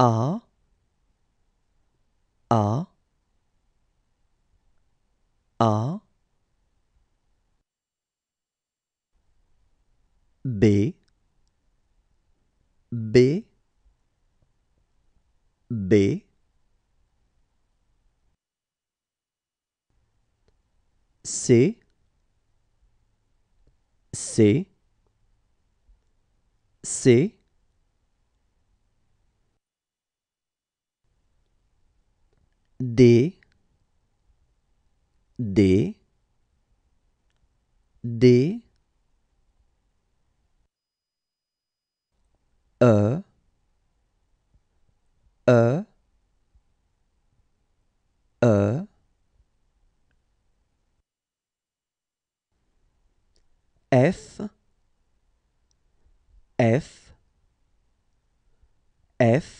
A A A B B B C C C D D D E E E F F F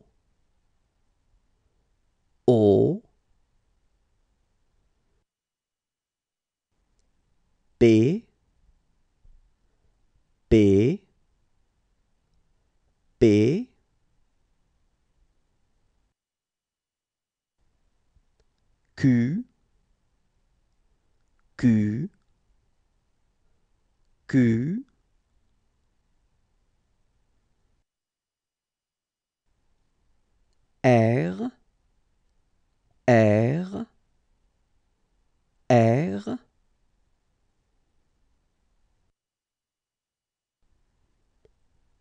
B P P Q Q Q R R R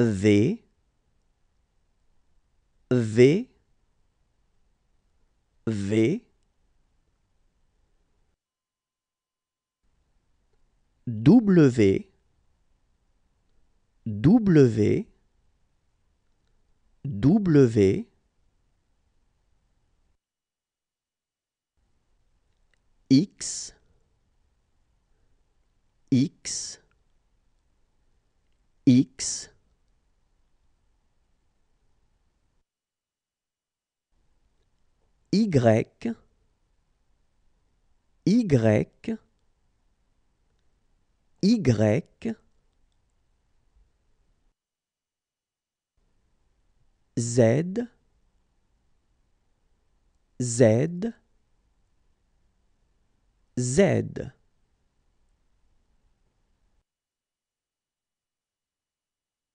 V V V W W W X X X Y, Y, Y, Z, Z, Z.